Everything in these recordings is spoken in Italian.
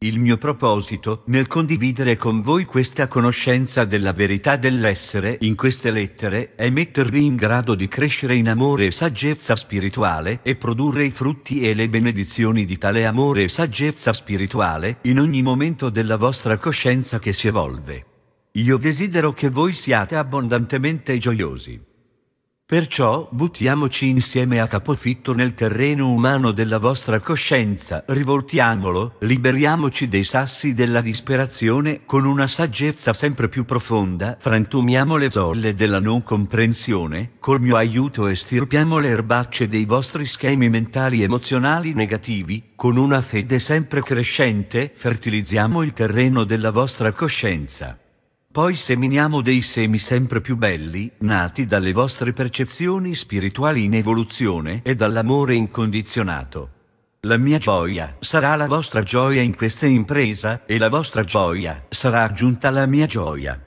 Il mio proposito nel condividere con voi questa conoscenza della verità dell'essere in queste lettere è mettervi in grado di crescere in amore e saggezza spirituale e produrre i frutti e le benedizioni di tale amore e saggezza spirituale in ogni momento della vostra coscienza che si evolve. Io desidero che voi siate abbondantemente gioiosi. Perciò buttiamoci insieme a capofitto nel terreno umano della vostra coscienza, rivoltiamolo, liberiamoci dei sassi della disperazione con una saggezza sempre più profonda, frantumiamo le zolle della non comprensione, col mio aiuto estirpiamo le erbacce dei vostri schemi mentali emozionali negativi, con una fede sempre crescente fertilizziamo il terreno della vostra coscienza. Poi seminiamo dei semi sempre più belli, nati dalle vostre percezioni spirituali in evoluzione e dall'amore incondizionato. La mia gioia sarà la vostra gioia in questa impresa, e la vostra gioia sarà aggiunta alla mia gioia.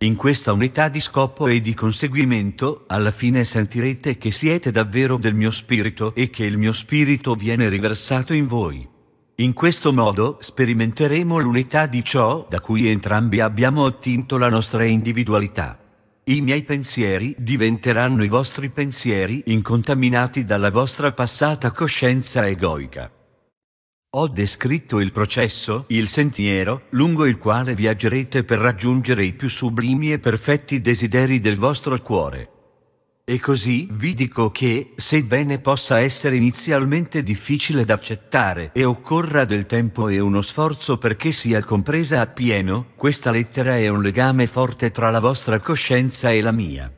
In questa unità di scopo e di conseguimento, alla fine sentirete che siete davvero del mio spirito e che il mio spirito viene riversato in voi. In questo modo sperimenteremo l'unità di ciò da cui entrambi abbiamo ottinto la nostra individualità. I miei pensieri diventeranno i vostri pensieri incontaminati dalla vostra passata coscienza egoica. Ho descritto il processo, il sentiero, lungo il quale viaggerete per raggiungere i più sublimi e perfetti desideri del vostro cuore. E così vi dico che, sebbene possa essere inizialmente difficile da accettare e occorra del tempo e uno sforzo perché sia compresa appieno, questa lettera è un legame forte tra la vostra coscienza e la mia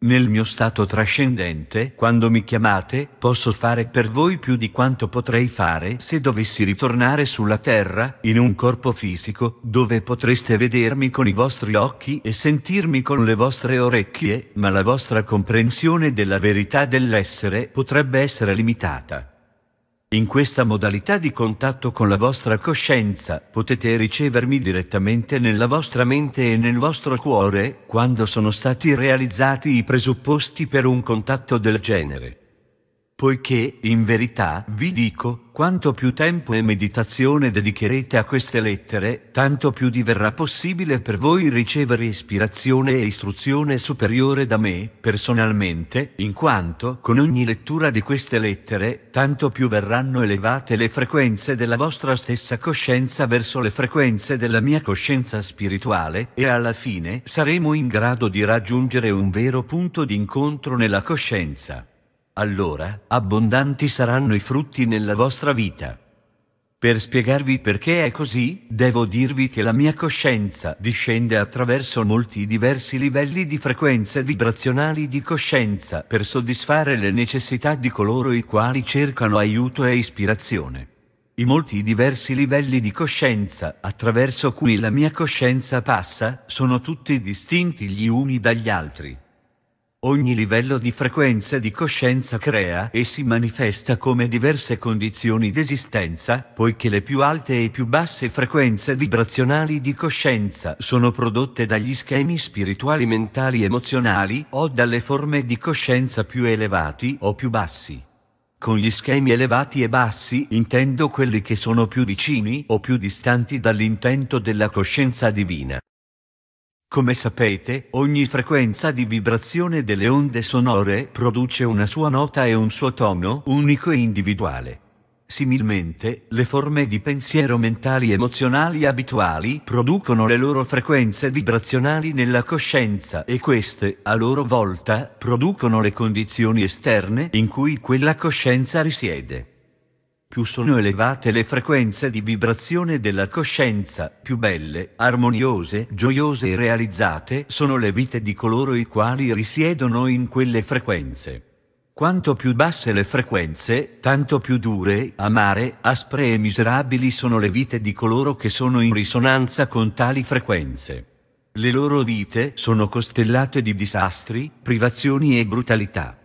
nel mio stato trascendente, quando mi chiamate, posso fare per voi più di quanto potrei fare se dovessi ritornare sulla Terra, in un corpo fisico, dove potreste vedermi con i vostri occhi e sentirmi con le vostre orecchie, ma la vostra comprensione della verità dell'essere potrebbe essere limitata. In questa modalità di contatto con la vostra coscienza potete ricevermi direttamente nella vostra mente e nel vostro cuore quando sono stati realizzati i presupposti per un contatto del genere poiché, in verità, vi dico, quanto più tempo e meditazione dedicherete a queste lettere, tanto più diverrà possibile per voi ricevere ispirazione e istruzione superiore da me, personalmente, in quanto, con ogni lettura di queste lettere, tanto più verranno elevate le frequenze della vostra stessa coscienza verso le frequenze della mia coscienza spirituale, e alla fine saremo in grado di raggiungere un vero punto d'incontro nella coscienza allora abbondanti saranno i frutti nella vostra vita. Per spiegarvi perché è così, devo dirvi che la mia coscienza discende attraverso molti diversi livelli di frequenze vibrazionali di coscienza per soddisfare le necessità di coloro i quali cercano aiuto e ispirazione. I molti diversi livelli di coscienza attraverso cui la mia coscienza passa sono tutti distinti gli uni dagli altri. Ogni livello di frequenza di coscienza crea e si manifesta come diverse condizioni d'esistenza, poiché le più alte e più basse frequenze vibrazionali di coscienza sono prodotte dagli schemi spirituali mentali emozionali o dalle forme di coscienza più elevati o più bassi. Con gli schemi elevati e bassi intendo quelli che sono più vicini o più distanti dall'intento della coscienza divina. Come sapete, ogni frequenza di vibrazione delle onde sonore produce una sua nota e un suo tono unico e individuale. Similmente, le forme di pensiero mentali emozionali abituali producono le loro frequenze vibrazionali nella coscienza e queste, a loro volta, producono le condizioni esterne in cui quella coscienza risiede. Più sono elevate le frequenze di vibrazione della coscienza, più belle, armoniose, gioiose e realizzate sono le vite di coloro i quali risiedono in quelle frequenze. Quanto più basse le frequenze, tanto più dure, amare, aspre e miserabili sono le vite di coloro che sono in risonanza con tali frequenze. Le loro vite sono costellate di disastri, privazioni e brutalità.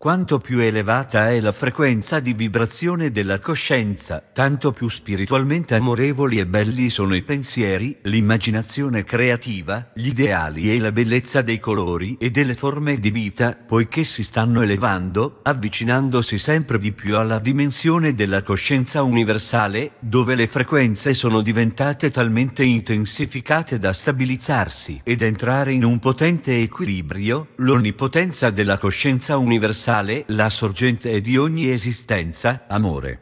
Quanto più elevata è la frequenza di vibrazione della coscienza, tanto più spiritualmente amorevoli e belli sono i pensieri, l'immaginazione creativa, gli ideali e la bellezza dei colori e delle forme di vita, poiché si stanno elevando, avvicinandosi sempre di più alla dimensione della coscienza universale, dove le frequenze sono diventate talmente intensificate da stabilizzarsi ed entrare in un potente equilibrio, l'onnipotenza della coscienza universale universale, la sorgente di ogni esistenza, amore.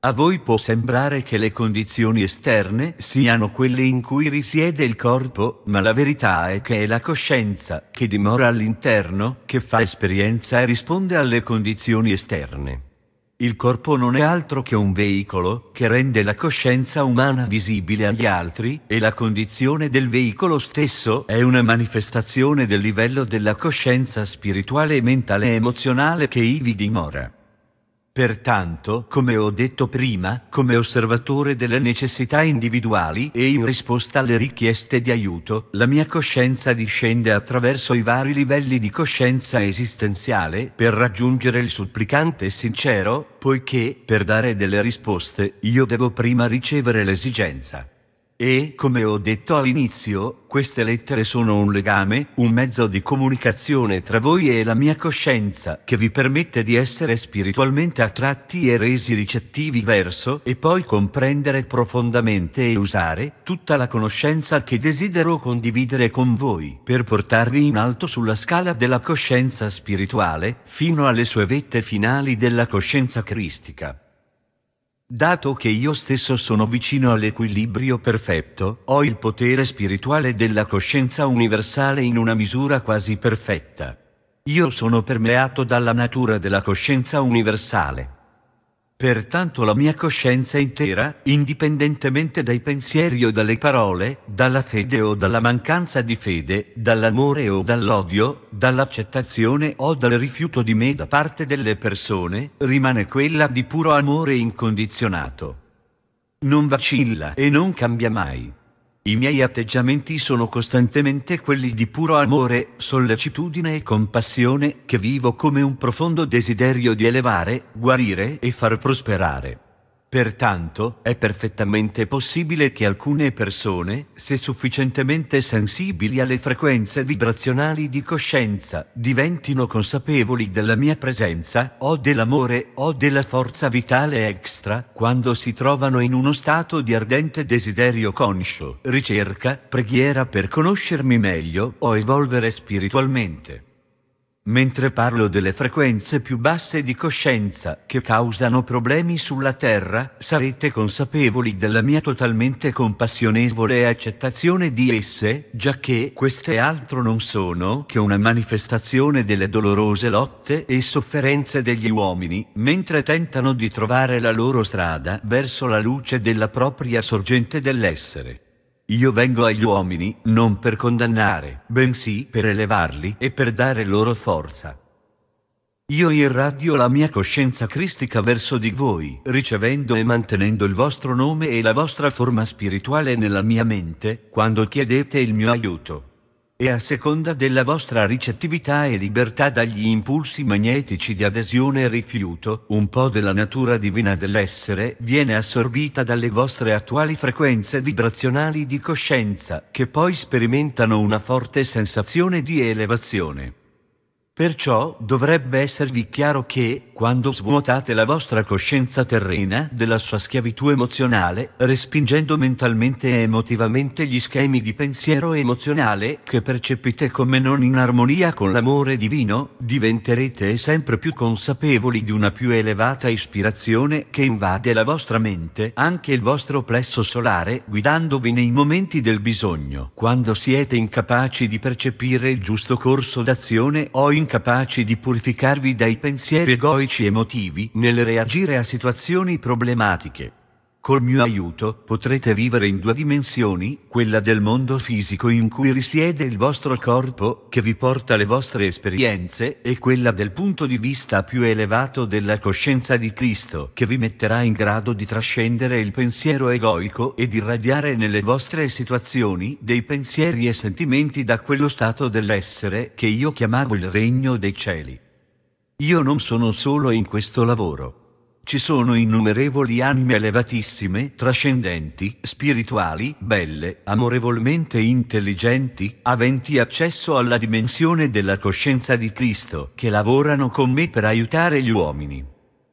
A voi può sembrare che le condizioni esterne siano quelle in cui risiede il corpo, ma la verità è che è la coscienza, che dimora all'interno, che fa esperienza e risponde alle condizioni esterne. Il corpo non è altro che un veicolo che rende la coscienza umana visibile agli altri e la condizione del veicolo stesso è una manifestazione del livello della coscienza spirituale, mentale e emozionale che ivi dimora. Pertanto, come ho detto prima, come osservatore delle necessità individuali e in risposta alle richieste di aiuto, la mia coscienza discende attraverso i vari livelli di coscienza esistenziale per raggiungere il supplicante sincero, poiché, per dare delle risposte, io devo prima ricevere l'esigenza. E, come ho detto all'inizio, queste lettere sono un legame, un mezzo di comunicazione tra voi e la mia coscienza che vi permette di essere spiritualmente attratti e resi ricettivi verso e poi comprendere profondamente e usare tutta la conoscenza che desidero condividere con voi per portarvi in alto sulla scala della coscienza spirituale fino alle sue vette finali della coscienza cristica. Dato che io stesso sono vicino all'equilibrio perfetto, ho il potere spirituale della coscienza universale in una misura quasi perfetta. Io sono permeato dalla natura della coscienza universale. Pertanto la mia coscienza intera, indipendentemente dai pensieri o dalle parole, dalla fede o dalla mancanza di fede, dall'amore o dall'odio, dall'accettazione o dal rifiuto di me da parte delle persone, rimane quella di puro amore incondizionato. Non vacilla e non cambia mai. I miei atteggiamenti sono costantemente quelli di puro amore, sollecitudine e compassione, che vivo come un profondo desiderio di elevare, guarire e far prosperare. Pertanto, è perfettamente possibile che alcune persone, se sufficientemente sensibili alle frequenze vibrazionali di coscienza, diventino consapevoli della mia presenza, o dell'amore, o della forza vitale extra, quando si trovano in uno stato di ardente desiderio conscio, ricerca, preghiera per conoscermi meglio o evolvere spiritualmente mentre parlo delle frequenze più basse di coscienza che causano problemi sulla Terra, sarete consapevoli della mia totalmente compassionevole accettazione di esse, giacché queste altro non sono che una manifestazione delle dolorose lotte e sofferenze degli uomini, mentre tentano di trovare la loro strada verso la luce della propria sorgente dell'essere. Io vengo agli uomini, non per condannare, bensì per elevarli e per dare loro forza. Io irradio la mia coscienza cristica verso di voi, ricevendo e mantenendo il vostro nome e la vostra forma spirituale nella mia mente, quando chiedete il mio aiuto e a seconda della vostra ricettività e libertà dagli impulsi magnetici di adesione e rifiuto, un po' della natura divina dell'essere viene assorbita dalle vostre attuali frequenze vibrazionali di coscienza, che poi sperimentano una forte sensazione di elevazione. Perciò dovrebbe esservi chiaro che, quando svuotate la vostra coscienza terrena della sua schiavitù emozionale, respingendo mentalmente e emotivamente gli schemi di pensiero emozionale che percepite come non in armonia con l'amore divino, diventerete sempre più consapevoli di una più elevata ispirazione che invade la vostra mente, anche il vostro plesso solare, guidandovi nei momenti del bisogno. Quando siete incapaci di percepire il giusto corso d'azione o in incapaci di purificarvi dai pensieri egoici emotivi nel reagire a situazioni problematiche. Col mio aiuto potrete vivere in due dimensioni, quella del mondo fisico in cui risiede il vostro corpo, che vi porta le vostre esperienze, e quella del punto di vista più elevato della coscienza di Cristo, che vi metterà in grado di trascendere il pensiero egoico e di radiare nelle vostre situazioni dei pensieri e sentimenti da quello stato dell'essere che io chiamavo il regno dei cieli. Io non sono solo in questo lavoro. Ci sono innumerevoli anime elevatissime, trascendenti, spirituali, belle, amorevolmente intelligenti, aventi accesso alla dimensione della coscienza di Cristo, che lavorano con me per aiutare gli uomini.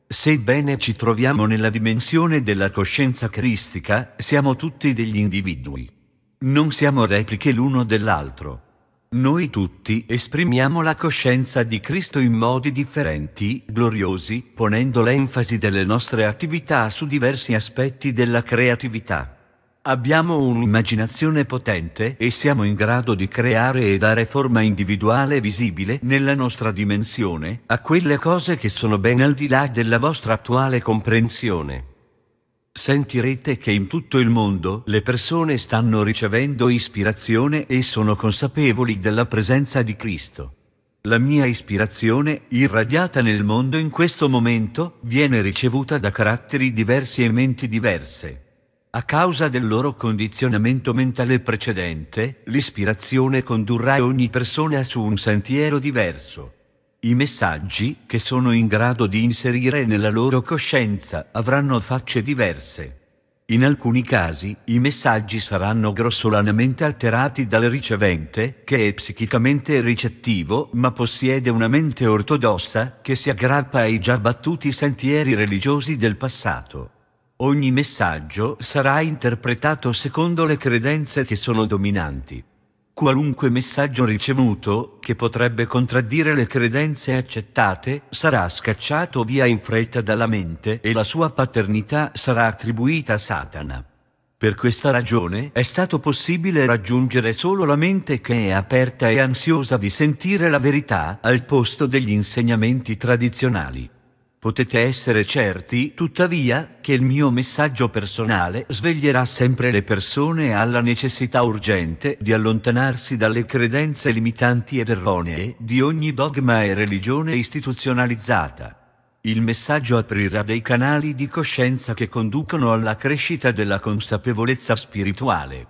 Sebbene ci troviamo nella dimensione della coscienza cristica, siamo tutti degli individui. Non siamo repliche l'uno dell'altro. Noi tutti esprimiamo la coscienza di Cristo in modi differenti, gloriosi, ponendo l'enfasi delle nostre attività su diversi aspetti della creatività. Abbiamo un'immaginazione potente e siamo in grado di creare e dare forma individuale e visibile nella nostra dimensione a quelle cose che sono ben al di là della vostra attuale comprensione. Sentirete che in tutto il mondo le persone stanno ricevendo ispirazione e sono consapevoli della presenza di Cristo. La mia ispirazione, irradiata nel mondo in questo momento, viene ricevuta da caratteri diversi e menti diverse. A causa del loro condizionamento mentale precedente, l'ispirazione condurrà ogni persona su un sentiero diverso. I messaggi che sono in grado di inserire nella loro coscienza avranno facce diverse. In alcuni casi i messaggi saranno grossolanamente alterati dal ricevente, che è psichicamente ricettivo ma possiede una mente ortodossa che si aggrappa ai già battuti sentieri religiosi del passato. Ogni messaggio sarà interpretato secondo le credenze che sono dominanti. Qualunque messaggio ricevuto, che potrebbe contraddire le credenze accettate, sarà scacciato via in fretta dalla mente e la sua paternità sarà attribuita a Satana. Per questa ragione è stato possibile raggiungere solo la mente che è aperta e ansiosa di sentire la verità al posto degli insegnamenti tradizionali. Potete essere certi, tuttavia, che il mio messaggio personale sveglierà sempre le persone alla necessità urgente di allontanarsi dalle credenze limitanti ed erronee di ogni dogma e religione istituzionalizzata. Il messaggio aprirà dei canali di coscienza che conducono alla crescita della consapevolezza spirituale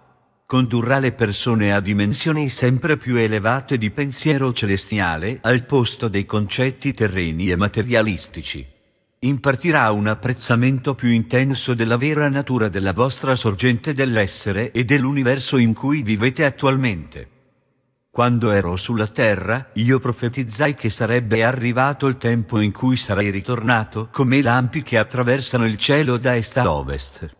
condurrà le persone a dimensioni sempre più elevate di pensiero celestiale al posto dei concetti terreni e materialistici. Impartirà un apprezzamento più intenso della vera natura della vostra sorgente dell'essere e dell'universo in cui vivete attualmente. Quando ero sulla terra, io profetizzai che sarebbe arrivato il tempo in cui sarei ritornato come i lampi che attraversano il cielo da est a ovest.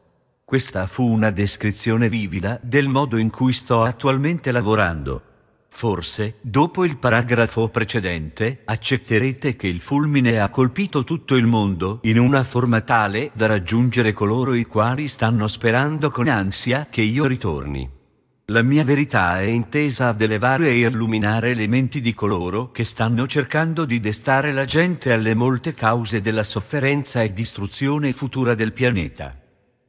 Questa fu una descrizione vivida del modo in cui sto attualmente lavorando. Forse, dopo il paragrafo precedente, accetterete che il fulmine ha colpito tutto il mondo in una forma tale da raggiungere coloro i quali stanno sperando con ansia che io ritorni. La mia verità è intesa ad elevare e illuminare le menti di coloro che stanno cercando di destare la gente alle molte cause della sofferenza e distruzione futura del pianeta.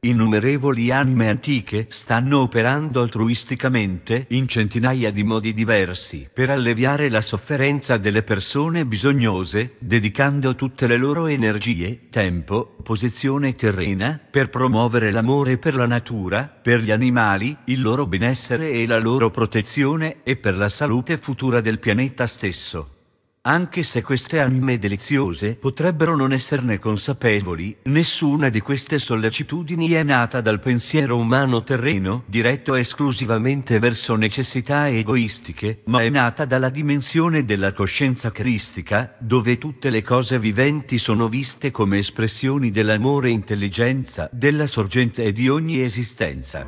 Innumerevoli anime antiche stanno operando altruisticamente in centinaia di modi diversi per alleviare la sofferenza delle persone bisognose, dedicando tutte le loro energie, tempo, posizione terrena, per promuovere l'amore per la natura, per gli animali, il loro benessere e la loro protezione e per la salute futura del pianeta stesso. Anche se queste anime deliziose potrebbero non esserne consapevoli, nessuna di queste sollecitudini è nata dal pensiero umano terreno diretto esclusivamente verso necessità egoistiche, ma è nata dalla dimensione della coscienza cristica, dove tutte le cose viventi sono viste come espressioni dell'amore e intelligenza della sorgente e di ogni esistenza.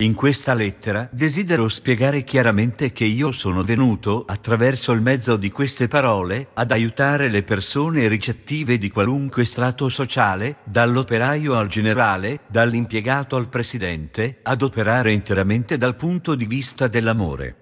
In questa lettera desidero spiegare chiaramente che io sono venuto, attraverso il mezzo di queste parole, ad aiutare le persone ricettive di qualunque strato sociale, dall'operaio al generale, dall'impiegato al presidente, ad operare interamente dal punto di vista dell'amore.